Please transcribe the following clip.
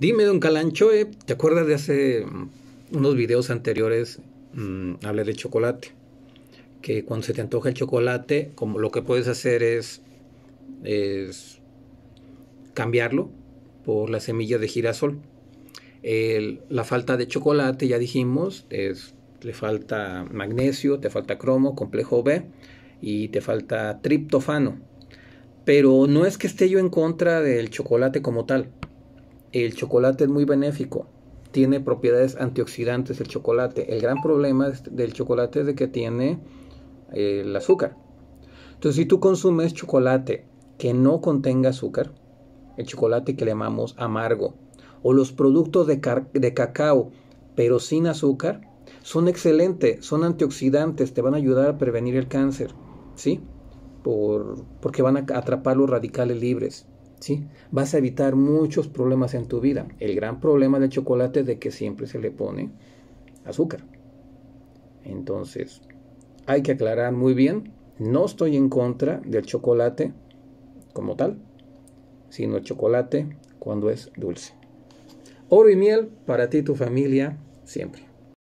Dime, don Calanchoe, eh, ¿te acuerdas de hace unos videos anteriores? Mm, hablé de chocolate. Que cuando se te antoja el chocolate, como lo que puedes hacer es, cambiarlo por la semilla de girasol. la falta de chocolate, ya dijimos, es, le falta magnesio, te falta cromo, complejo B y te falta triptofano. Pero no es que esté yo en contra del chocolate como tal. El chocolate es muy benéfico, tiene propiedades antioxidantes el chocolate. El gran problema del chocolate es de que tiene eh, el azúcar. Entonces, si tú consumes chocolate que no contenga azúcar, el chocolate que le llamamos amargo, o los productos de, de cacao, pero sin azúcar, son excelentes, son antioxidantes, te van a ayudar a prevenir el cáncer, ¿sí? porque van a atrapar los radicales libres. Vas a evitar muchos problemas en tu vida. El gran problema del chocolate es de que siempre se le pone azúcar. Entonces, hay que aclarar muy bien, no estoy en contra del chocolate como tal, sino el chocolate cuando es dulce. Oro y miel para ti y tu familia siempre.